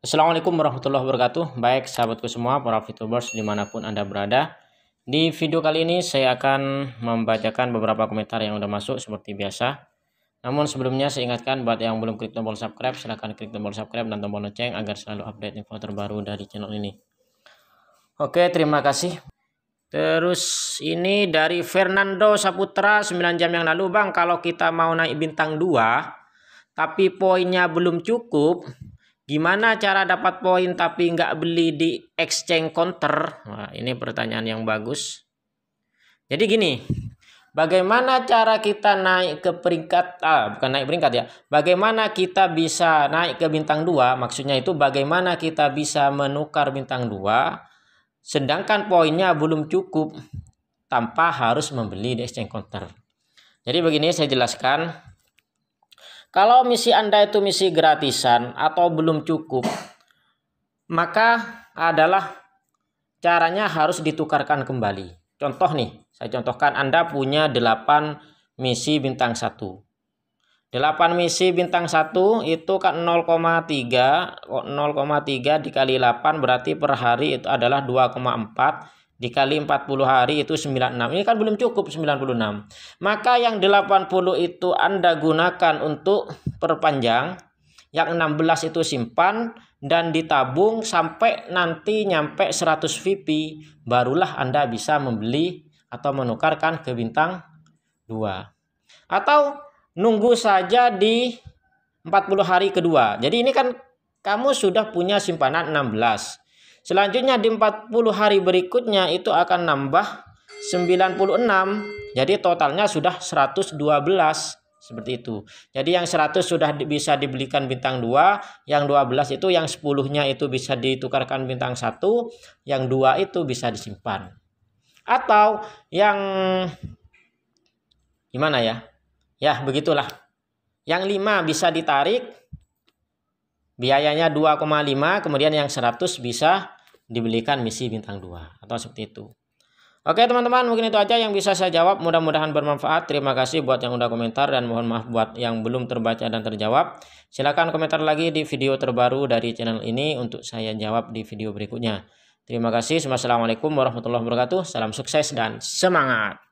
Assalamualaikum warahmatullahi wabarakatuh Baik sahabatku semua para VTubers dimanapun anda berada Di video kali ini saya akan membacakan beberapa komentar yang udah masuk seperti biasa Namun sebelumnya saya ingatkan buat yang belum klik tombol subscribe silahkan klik tombol subscribe dan tombol lonceng agar selalu update info terbaru dari channel ini Oke terima kasih Terus ini dari Fernando Saputra 9 jam yang lalu Bang kalau kita mau naik bintang 2 tapi poinnya belum cukup Gimana cara dapat poin tapi nggak beli di exchange counter? Nah, ini pertanyaan yang bagus. Jadi gini, bagaimana cara kita naik ke peringkat, ah, bukan naik peringkat ya, bagaimana kita bisa naik ke bintang 2, maksudnya itu bagaimana kita bisa menukar bintang 2, sedangkan poinnya belum cukup tanpa harus membeli di exchange counter. Jadi begini saya jelaskan, kalau misi Anda itu misi gratisan atau belum cukup, maka adalah caranya harus ditukarkan kembali. Contoh nih, saya contohkan Anda punya 8 misi bintang 1. 8 misi bintang 1 itu kan 0,3, 0,3 dikali 8 berarti per hari itu adalah 2,4 dikali 40 hari itu 96. Ini kan belum cukup 96. Maka yang 80 itu Anda gunakan untuk perpanjang, yang 16 itu simpan dan ditabung sampai nanti nyampe 100 VP, barulah Anda bisa membeli atau menukarkan ke bintang 2. Atau nunggu saja di 40 hari kedua. Jadi ini kan kamu sudah punya simpanan 16 Selanjutnya di 40 hari berikutnya itu akan nambah 96. Jadi totalnya sudah 112 seperti itu. Jadi yang 100 sudah bisa dibelikan bintang 2, yang 12 itu yang 10-nya itu bisa ditukarkan bintang 1, yang 2 itu bisa disimpan. Atau yang gimana ya? Ya, begitulah. Yang 5 bisa ditarik biayanya 2,5, kemudian yang 100 bisa dibelikan misi bintang 2 atau seperti itu. Oke teman-teman mungkin itu aja yang bisa saya jawab mudah-mudahan bermanfaat terima kasih buat yang udah komentar dan mohon maaf buat yang belum terbaca dan terjawab silahkan komentar lagi di video terbaru dari channel ini untuk saya jawab di video berikutnya terima kasih Assalamualaikum warahmatullahi wabarakatuh salam sukses dan semangat